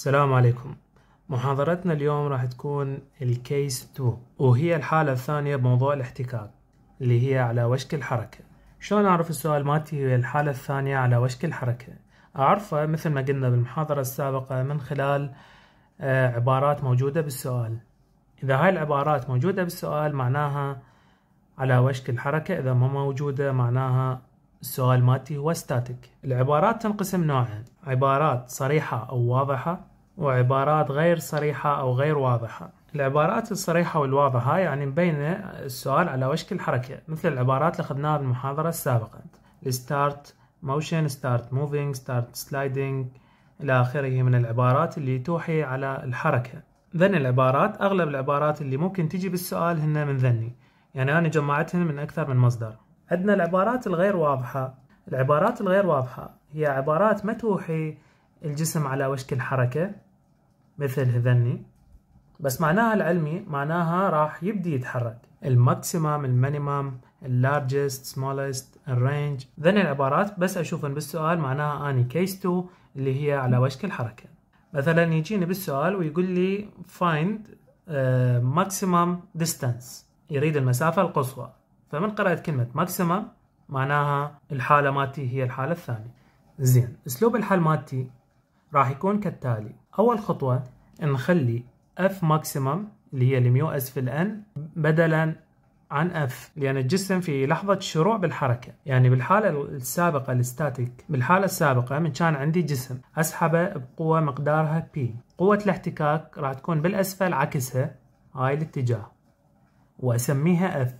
السلام عليكم محاضرتنا اليوم راح تكون الكيس 2 وهي الحالة الثانية بموضوع الاحتكاك اللي هي على وشك الحركة شلون أعرف السؤال مالتي هي الحالة الثانية على وشك الحركة أعرفه مثل ما قلنا بالمحاضرة السابقة من خلال آه، عبارات موجودة بالسؤال إذا هاي العبارات موجودة بالسؤال معناها على وشك الحركة إذا ما موجودة معناها السؤال مالتي هو ستاتيك العبارات تنقسم نوعين عبارات صريحة أو واضحة وعبارات غير صريحة أو غير واضحة العبارات الصريحة والواضحة يعني مبينة السؤال على وشك الحركة مثل العبارات اللي أخذناها بالمحاضرة السابقة الستارت موشن ستارت موفينج ستارت sliding إلى آخره من العبارات اللي توحي على الحركة ذن العبارات أغلب العبارات اللي ممكن تجي بالسؤال هن من ذني يعني أنا جمعتهن من أكثر من مصدر عندنا العبارات الغير واضحة العبارات الغير واضحة هي عبارات ما توحي الجسم على وشك الحركة مثل هذني بس معناها العلمي معناها راح يبدي يتحرك الماكسيمم المينيمم اللارجست سمولست الرينج ذن العبارات بس اشوفهم بالسؤال معناها اني كيس 2 اللي هي على وشك الحركه مثلا يجيني بالسؤال ويقول لي فايند آه، ماكسيمم maximum distance يريد المسافة القصوى فمن قراءة كلمة maximum معناها الحالة مالتي هي الحالة الثانية زين اسلوب الحل مالتي راح يكون كالتالي أول خطوة نخلي F maximum اللي هي لميو في الآن بدلا عن اف لان الجسم في لحظه شروع بالحركه يعني بالحاله السابقه الستاتيك بالحاله السابقه من كان عندي جسم اسحبه بقوه مقدارها بي قوه الاحتكاك راح تكون بالاسفل عكسها هاي الاتجاه واسميها اف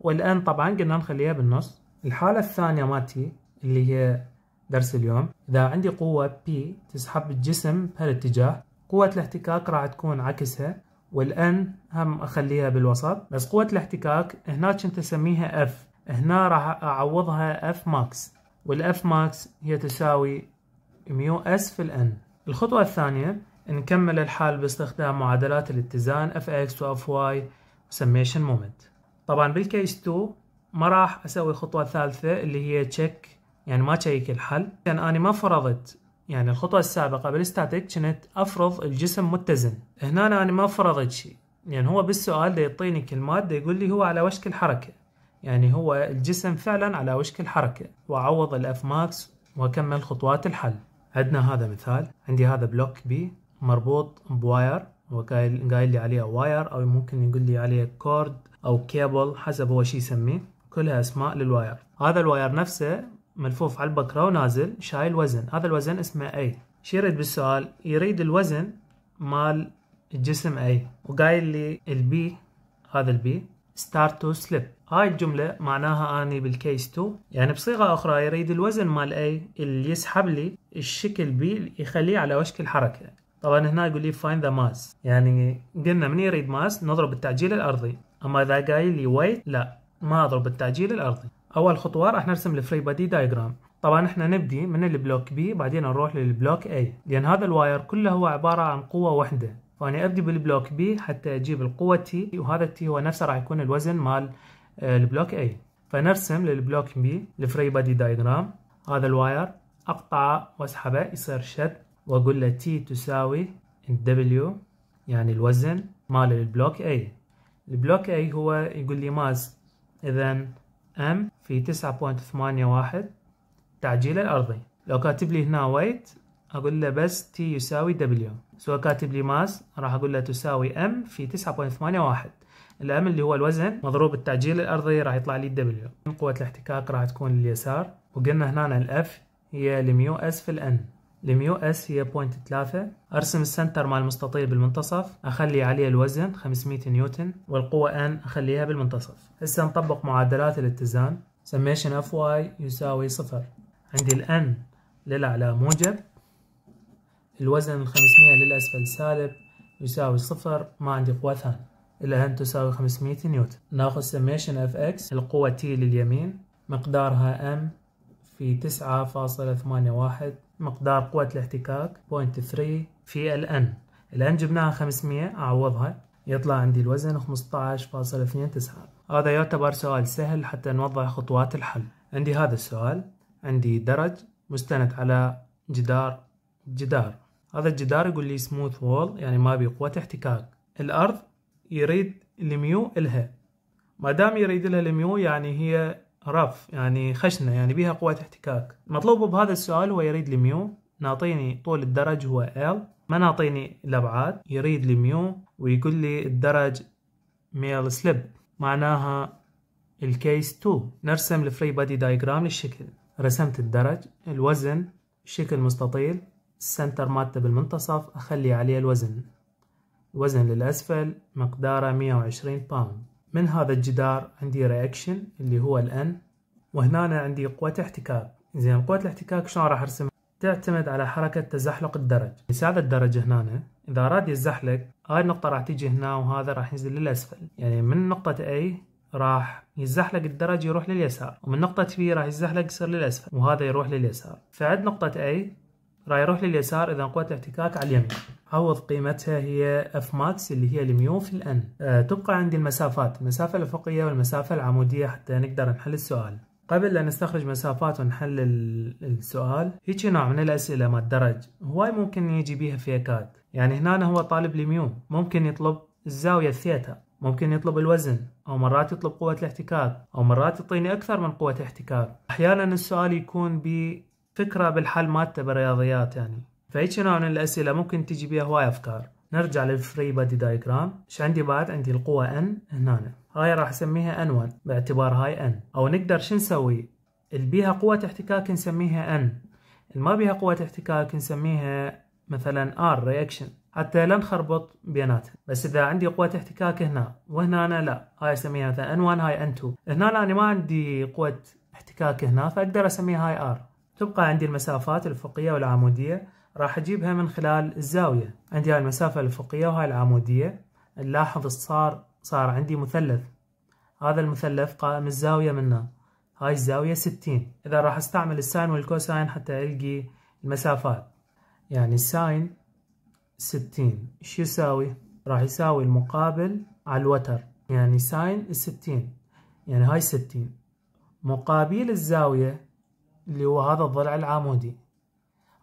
والان طبعا قلنا نخليها بالنص الحاله الثانيه مالتي اللي هي درس اليوم إذا عندي قوة P تسحب الجسم بهالاتجاه قوة الاحتكاك راح تكون عكسها والان هم اخليها بالوسط بس قوة الاحتكاك هنا كنت اسميها F هنا راح اعوضها F max والF max هي تساوي ميو S في N الخطوة الثانية نكمل الحال باستخدام معادلات الاتزان Fx و Fy summation moment طبعا بالكيس 2 ما راح اسوي خطوة ثالثة اللي هي تشيك يعني ما شيك الحل لان يعني انا ما فرضت يعني الخطوه السابقه بالستاتيك كنت افرض الجسم متزن هنا انا ما فرضت شيء يعني هو بالسؤال ده يعطيني كلمات ده يقول لي هو على وشك الحركه يعني هو الجسم فعلا على وشك الحركه واعوض الاف ماكس واكمل خطوات الحل عندنا هذا مثال عندي هذا بلوك بي مربوط بواير وقايل قايل لي عليها واير او ممكن يقول لي عليها كورد او كيبل حسب هو شو يسميه كلها اسماء للواير هذا الواير نفسه ملفوف على البكرة ونازل شايل وزن هذا الوزن اسمه أي شو يريد بالسؤال يريد الوزن مال الجسم أي وقايل لي البي هذا البي start to slip هاي الجملة معناها أني بالكيس 2 يعني بصيغة أخرى يريد الوزن مال A اللي يسحب لي الشكل B يخليه على وشك الحركة طبعا هنا يقول لي find the mass يعني قلنا من يريد ماس نضرب التعجيل الأرضي أما إذا قايل لي weight لا ما أضرب التعجيل الأرضي اول خطوه راح نرسم الفري بادي دايجرام طبعا احنا نبدي من البلوك بي بعدين نروح للبلوك اي لان هذا الواير كله هو عباره عن قوه واحده فانا ابدي بالبلوك بي حتى اجيب القوه تي وهذا التي هو نفسه راح يكون الوزن مال آه، البلوك اي فنرسم للبلوك بي الفري بادي دايجرام هذا الواير اقطعه واسحبه يصير شد واقول له تي تساوي دبليو يعني الوزن مال البلوك اي البلوك اي هو يقول لي ماس اذا m في 9.81 تعجيل الارضي لو كاتب لي هنا ويت اقول له بس تي يساوي دبليو سواء كاتب لي ماس راح اقول له تساوي m في 9.81 الام اللي هو الوزن مضروب التعجيل الارضي راح يطلع لي دبليو قوه الاحتكاك راح تكون لليسار وقلنا هنا الاف هي لميو اس في الان الميو اس هي بوينت ثلاثة ارسم السنتر مع المستطيل بالمنتصف اخلي عليه الوزن 500 نيوتن والقوة ان اخليها بالمنتصف هسه نطبق معادلات الاتزان سميشن اف واي يساوي صفر عندي الان للاعلى موجب الوزن 500 للاسفل سالب يساوي صفر ما عندي قوة ثانية الان تساوي 500 نيوتن ناخذ سميشن اف اكس القوة تي لليمين مقدارها ام في 9.81 مقدار قوة الاحتكاك 0.3 في الان الان جبناها 500 اعوضها يطلع عندي الوزن 15.29 هذا يعتبر سؤال سهل حتى نوضح خطوات الحل عندي هذا السؤال عندي درج مستند على جدار جدار هذا الجدار يقول لي سموث وول يعني ما بي قوة احتكاك الأرض يريد الميو إلها ما دام يريد لها الميو يعني هي رف يعني خشنة يعني بها قوة احتكاك مطلوب بهذا السؤال هو يريد لميو نعطيني طول الدرج هو L ما نعطيني الأبعاد يريد لميو ويقول لي الدرج ميل سليب معناها الكيس 2 نرسم الفري بادي دايجرام للشكل رسمت الدرج الوزن شكل مستطيل السنتر مالته بالمنتصف أخلي عليه الوزن الوزن للأسفل مقداره 120 باوند من هذا الجدار عندي رياكشن اللي هو الان وهنا أنا عندي قوة احتكاك زين قوة الاحتكاك شلون راح ارسمها تعتمد على حركة تزحلق الدرج بس هذا الدرج هنا إذا أراد يتزحلق هاي النقطة راح تيجي هنا وهذا راح ينزل للأسفل يعني من نقطة A راح يتزحلق الدرج يروح لليسار ومن نقطة B راح يتزحلق يصير للأسفل وهذا يروح لليسار فعد نقطة A راح يروح لليسار اذا قوه الاحتكاك على اليمين عوض قيمتها هي اف ماكس اللي هي الميو في الان أه تبقى عندي المسافات المسافه الافقيه والمسافه العموديه حتى نقدر نحل السؤال قبل لا نستخرج مسافات ونحل السؤال هيك نوع من الاسئله ما الدرج هواي ممكن يجي بيها فيكات يعني هنا هو طالب الميو ممكن يطلب الزاويه الثيتا ممكن يطلب الوزن او مرات يطلب قوه الاحتكاك او مرات يعطيني اكثر من قوه الاحتكاك احيانا السؤال يكون ب فكرة بالحل مالته بالرياضيات يعني فهيك نوع من الأسئلة ممكن تجي بيها هواي أفكار نرجع للفري بادي دايجرام ايش عندي بعد عندي القوة ان هنا هاي راح اسميها n1 باعتبار هاي n او نقدر شو نسوي اللي بيها قوة احتكاك نسميها n ما بيها قوة احتكاك نسميها مثلا R reaction حتى لا نخربط بيناتهم بس اذا عندي قوة احتكاك هنا وهنا أنا لا هاي اسميها مثلا N1 هاي N2 هنا أنا ما عندي قوة احتكاك هنا فاقدر اسميها هاي R تبقى عندي المسافات الأفقية والعمودية راح أجيبها من خلال الزاوية عندي هاي المسافة الأفقية وهاي العمودية نلاحظ صار صار عندي مثلث هذا المثلث قائم الزاوية منه هاي الزاوية ستين إذا راح أستعمل الساين والكوساين حتى ألقي المسافات يعني الساين ستين شو يساوي؟ راح يساوي المقابل على الوتر يعني ساين ستين يعني هاي ستين مقابل الزاوية اللي هو هذا الضلع العمودي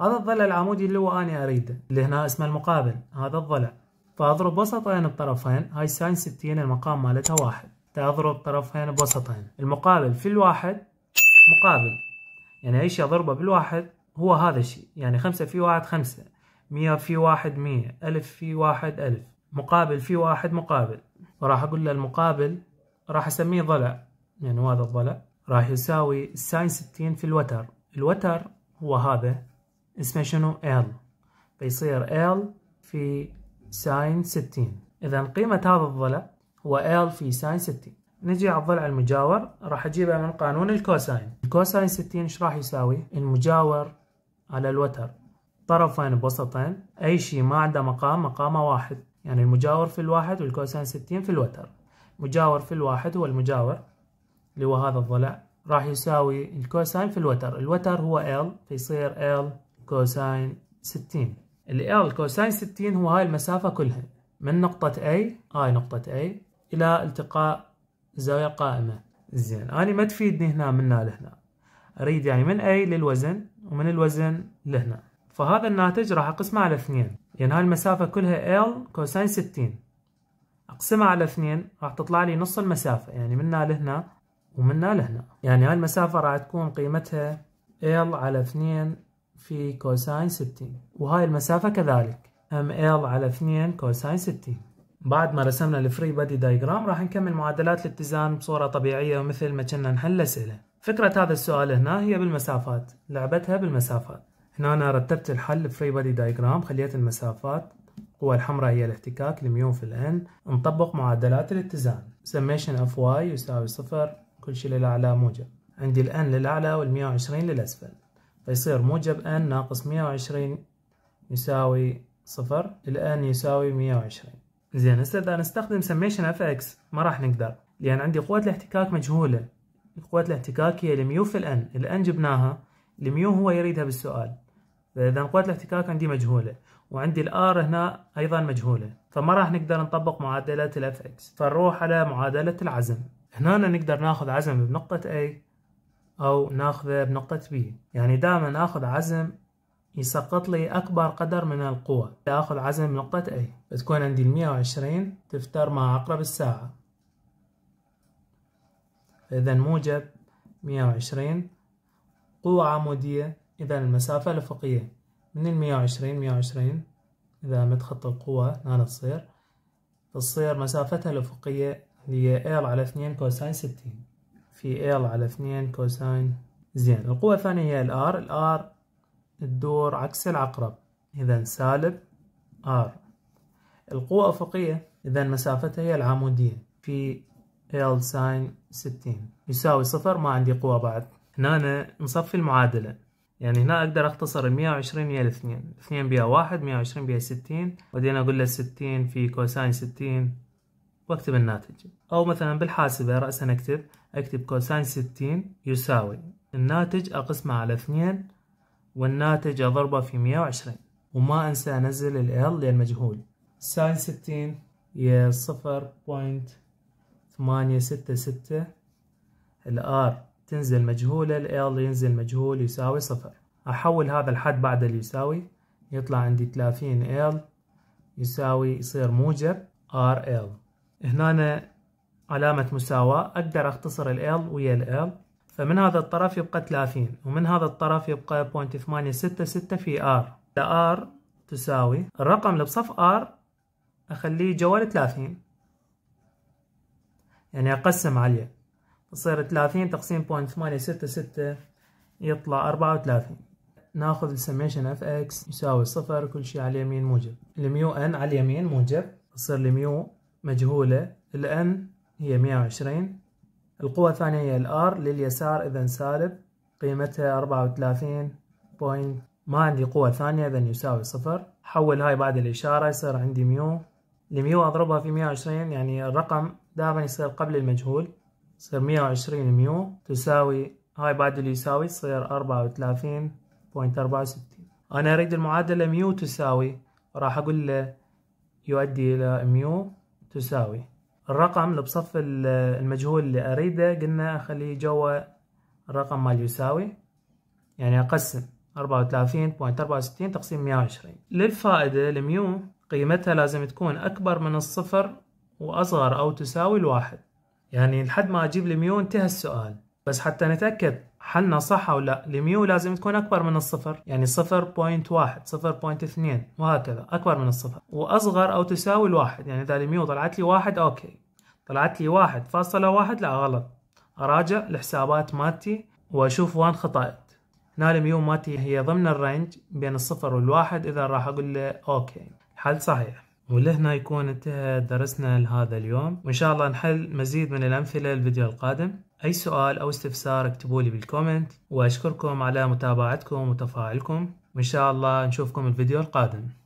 هذا الضلع العمودي اللي هو أنا أريده اللي هنا اسمه المقابل هذا الضلع فأضرب وسطين بطرفين هاي ساين ستين المقام مالتها واحد تضرب طرفين بوسطين المقابل في الواحد مقابل يعني أي شيء أضربه بالواحد هو هذا الشيء يعني خمسة في واحد خمسة مية في واحد مية ألف في واحد ألف مقابل في واحد مقابل وراح أقول له المقابل راح أسميه ضلع يعني هو هذا الضلع راح يساوي ساين ستين في الوتر الوتر هو هذا اسمه شنو L فيصير L في ساين ستين إذا قيمة هذا الضلع هو L في ساين ستين نجي على الضلع المجاور راح أجيبه من قانون الكوساين الكوساين ستين إيش راح يساوي المجاور على الوتر طرفين بوسطين أي شيء ما عنده مقام مقامه واحد يعني المجاور في الواحد والكوساين ستين في الوتر مجاور في الواحد هو المجاور اللي هو هذا الضلع راح يساوي الكوساين في الوتر الوتر هو L فيصير L كوساين 60 ال L كوساين 60 هو هاي المسافة كلها من نقطة A هاي نقطة A إلى التقاء زاوية قائمة زين أنا ما تفيدني هنا من لهنا أريد يعني من A للوزن ومن الوزن لهنا فهذا الناتج راح أقسمه على اثنين يعني هاي المسافة كلها L كوساين 60 أقسمها على اثنين راح تطلع لي نص المسافة يعني من هنا لهنا هنا لهنا يعني هاي المسافة راح تكون قيمتها L على 2 في كوساين 60 وهاي المسافة كذلك ام L على 2 كوساين 60 بعد ما رسمنا الفري بادي دايجرام راح نكمل معادلات الاتزان بصورة طبيعية ومثل ما كنا نحل أسئلة فكرة هذا السؤال هنا هي بالمسافات لعبتها بالمسافات هنا أنا رتبت الحل فري بادي دايجرام خليت المسافات القوة الحمراء هي الاحتكاك الميون في الان نطبق معادلات الاتزان summation of y يساوي صفر كل شيء للأعلى موجب عندي الآن للأعلى والمية وعشرين للأسفل فيصير موجب أن ناقص مية وعشرين يساوي صفر الآن يساوي مية وعشرين زين هسه إذا نستخدم سميشن اف اكس ما راح نقدر لأن عندي قوة الاحتكاك مجهولة قوة الاحتكاك هي الميو في الان الان جبناها الميو هو يريدها بالسؤال فإذا قوة الاحتكاك عندي مجهولة وعندي الار هنا أيضا مجهولة فما راح نقدر نطبق معادلة الاف اكس فنروح على معادلة العزم هنا نقدر ناخذ عزم بنقطة A أو ناخذه بنقطة B يعني دائما آخذ عزم يسقط لي أكبر قدر من القوة آخذ عزم بنقطة A بتكون عندي المية وعشرين تفتر مع عقرب الساعة إذا موجب مية وعشرين قوة عمودية إذا المسافة الأفقية من المية وعشرين مية وعشرين إذا متخط القوة هنا تصير تصير مسافتها الأفقية اللي هي ال على 2 كوساين 60 في ال على 2 كوساين زين القوة الثانية هي الار الار تدور عكس العقرب اذا سالب ار القوة افقية اذا مسافتها هي العمودية في ال ساين 60 يساوي صفر ما عندي قوة بعد هنا أنا نصفي المعادلة يعني هنا أقدر أختصر المية وعشرين ويا الاثنين اثنين بيها واحد مية وعشرين بيها ستين بعدين أقول له ستين في كوساين ستين واكتب الناتج او مثلا بالحاسبة رأسا اكتب اكتب كوساين ستين يساوي الناتج اقسمه على اثنين والناتج اضربه في مية وعشرين وما انسى انزل ال للمجهول ساين ستين هي صفر بوينت ثمانية ستة ستة الار تنزل مجهولة ال ينزل مجهول يساوي صفر احول هذا الحد بعد اللي يساوي يطلع عندي ثلاثين ال يساوي يصير موجب ار ال هنا علامة مساواة أقدر أختصر ال L ويا ال L فمن هذا الطرف يبقى 30 ومن هذا الطرف يبقى 0.866 في R ل R تساوي الرقم اللي بصف R أخليه جوال 30 يعني أقسم عليه تصير 30 تقسيم 0.866 يطلع 34 ناخذ السميشن اف اكس يساوي صفر كل شيء على اليمين موجب الميو ان على اليمين موجب يصير الميو مجهولة الان هي 120 القوة الثانية هي الار لليسار اذا سالب قيمتها 34 بوينت ما عندي قوة ثانية اذا يساوي صفر حول هاي بعد الاشارة يصير عندي ميو الميو اضربها في 120 يعني الرقم دائما يصير قبل المجهول يصير 120 ميو تساوي هاي بعد اللي يساوي تصير 34.64 انا اريد المعادلة ميو تساوي راح اقول له يؤدي الى ميو تساوي الرقم اللي بصف المجهول اللي أريده قلنا أخليه جوا الرقم مال يساوي يعني أقسم أربعة بوينت أربعة وستين تقسيم مية وعشرين للفائدة الميو قيمتها لازم تكون أكبر من الصفر وأصغر أو تساوي الواحد يعني لحد ما أجيب الميو انتهى السؤال بس حتى نتأكد حلنا صح أو لا الميو لازم تكون أكبر من الصفر يعني 0.1 0.2 وهكذا أكبر من الصفر وأصغر أو تساوي الواحد يعني إذا الميو طلعت لي واحد أوكي طلعت لي واحد فاصلة واحد لا غلط أراجع الحسابات مالتي وأشوف وين خطأت هنا الميو مالتي هي ضمن الرينج بين الصفر والواحد إذا راح أقول له أوكي حل صحيح ولهنا يكون انتهى درسنا لهذا اليوم وإن شاء الله نحل مزيد من الأمثلة الفيديو القادم أي سؤال أو استفسار اكتبوا لي بالكومنت وأشكركم على متابعتكم وتفاعلكم وإن شاء الله نشوفكم الفيديو القادم